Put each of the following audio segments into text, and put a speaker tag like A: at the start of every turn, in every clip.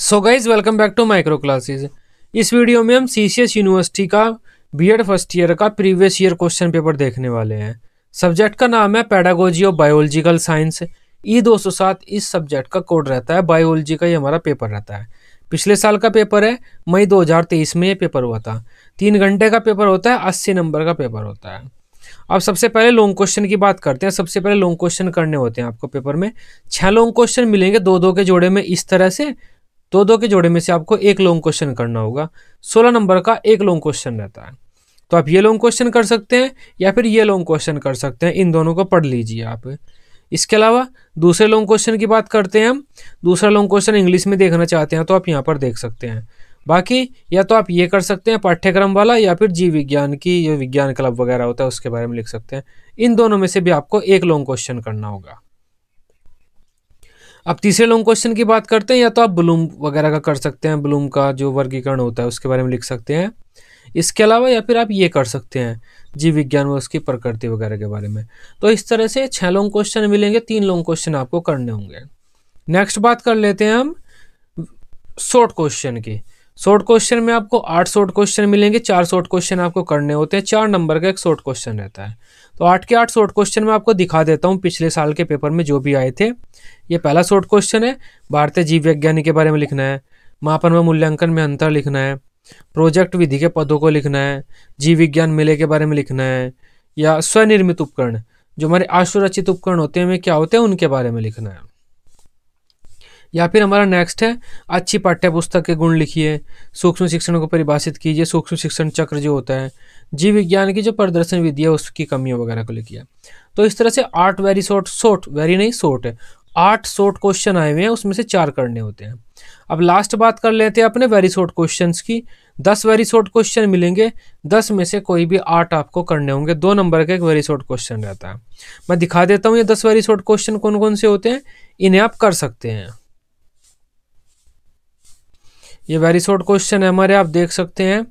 A: so guys welcome back to micro classes इस video में हम सी सी एस यूनिवर्सिटी का बी एड फर्स्ट ईयर का previous year question paper देखने वाले हैं सब्जेक्ट का नाम है pedagogy of biological science E सात इस सब्जेक्ट का कोड रहता है बायोलॉजी का ये हमारा पेपर रहता है पिछले साल का पेपर है मई 2023 में ये पेपर हुआ था तीन घंटे का पेपर होता है अस्सी नंबर का पेपर होता है अब सबसे पहले लॉन्ग क्वेश्चन की बात करते हैं सबसे पहले लॉन्ग क्वेश्चन करने होते हैं आपको पेपर में छः लॉन्ग क्वेश्चन मिलेंगे दो दो के जोड़े में इस तरह से दो दो के जोड़े में से आपको एक लॉन्ग क्वेश्चन करना होगा सोलह नंबर का एक लॉन्ग क्वेश्चन रहता है तो आप ये लॉन्ग क्वेश्चन कर सकते हैं या फिर ये लॉन्ग क्वेश्चन कर सकते हैं इन दोनों को पढ़ लीजिए आप इसके अलावा दूसरे लॉन्ग क्वेश्चन की बात करते हैं हम दूसरा लॉन्ग क्वेश्चन इंग्लिश में देखना चाहते हैं तो आप यहाँ पर देख सकते हैं बाकी या तो आप ये कर सकते हैं पाठ्यक्रम वाला या फिर जीव विज्ञान की जो विज्ञान क्लब वगैरह होता है उसके बारे में लिख सकते हैं इन दोनों में से भी आपको एक लॉन्ग क्वेश्चन करना होगा अब तीसरे लॉन्ग क्वेश्चन की बात करते हैं या तो आप ब्लूम वगैरह का कर सकते हैं ब्लूम का जो वर्गीकरण होता है उसके बारे में लिख सकते हैं इसके अलावा या फिर आप ये कर सकते हैं जीव विज्ञान व उसकी प्रकृति वगैरह के बारे में तो इस तरह से छः लॉन्ग क्वेश्चन मिलेंगे तीन लॉन्ग क्वेश्चन आपको करने होंगे नेक्स्ट बात कर लेते हैं हम शॉर्ट क्वेश्चन की शॉर्ट क्वेश्चन में आपको आठ शॉर्ट क्वेश्चन मिलेंगे चार शॉर्ट क्वेश्चन आपको करने होते हैं चार नंबर का एक शॉर्ट क्वेश्चन रहता है तो आठ के आठ शॉर्ट क्वेश्चन मैं आपको दिखा देता हूँ पिछले साल के पेपर में जो भी आए थे ये पहला शॉर्ट क्वेश्चन है भारतीय जीव वैज्ञानिक के बारे में लिखना है मापन व मूल्यांकन में अंतर लिखना है प्रोजेक्ट विधि के पदों को लिखना है जीव विज्ञान मेले के बारे में लिखना है या स्वनिर्मित उपकरण जो हमारे आशुरचित उपकरण होते हैं वे क्या होते हैं उनके बारे में लिखना है या फिर हमारा नेक्स्ट है अच्छी पाठ्य पुस्तक के गुण लिखिए सूक्ष्म शिक्षण को परिभाषित कीजिए सूक्ष्म शिक्षण चक्र जो होता है जीव विज्ञान की जो प्रदर्शन विधि है उसकी कमियों वगैरह को लिखिए तो इस तरह से आठ वेरी शॉर्ट शॉर्ट वेरी नहीं शॉर्ट है आठ शॉर्ट क्वेश्चन आए हुए हैं उसमें से चार करने होते हैं अब लास्ट बात कर लेते हैं अपने वेरी शॉर्ट क्वेश्चन की दस वेरी शॉर्ट क्वेश्चन मिलेंगे दस में से कोई भी आठ आपको करने होंगे दो नंबर का एक वेरी शॉर्ट क्वेश्चन रहता है मैं दिखा देता हूँ ये दस वेरी शॉर्ट क्वेश्चन कौन कौन से होते हैं इन्हें आप कर सकते हैं ये वेरी शॉर्ट क्वेश्चन है हमारे आप देख सकते हैं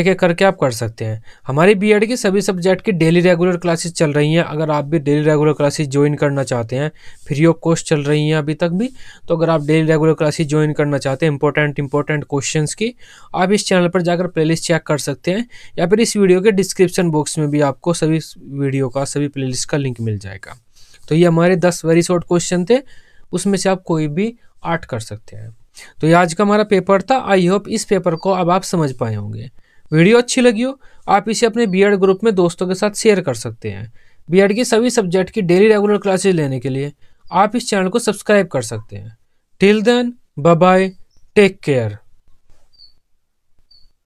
A: एक एक करके आप कर सकते हैं हमारी बीएड की सभी सब्जेक्ट की डेली रेगुलर क्लासेस चल रही हैं अगर आप भी डेली रेगुलर क्लासेस ज्वाइन करना चाहते हैं फ्री ऑफ कोर्स चल रही हैं अभी तक भी तो अगर आप डेली रेगुलर क्लासेस ज्वाइन करना चाहते हैं इंपॉर्टेंट इंपॉर्टेंट क्वेश्चंस की आप इस चैनल पर जाकर प्ले चेक कर सकते हैं या फिर इस वीडियो के डिस्क्रिप्शन बॉक्स में भी आपको सभी वीडियो का सभी प्ले का लिंक मिल जाएगा तो ये हमारे दस वेरी शॉर्ट क्वेश्चन थे उसमें से आप कोई भी आर्ट कर सकते हैं तो ये आज का हमारा पेपर था आई होप इस पेपर को अब आप समझ पाए होंगे वीडियो अच्छी लगी हो आप इसे अपने बी ग्रुप में दोस्तों के साथ शेयर कर सकते हैं बी के सभी सब्जेक्ट की डेली रेगुलर क्लासेज लेने के लिए आप इस चैनल को सब्सक्राइब कर सकते हैं till then bye take care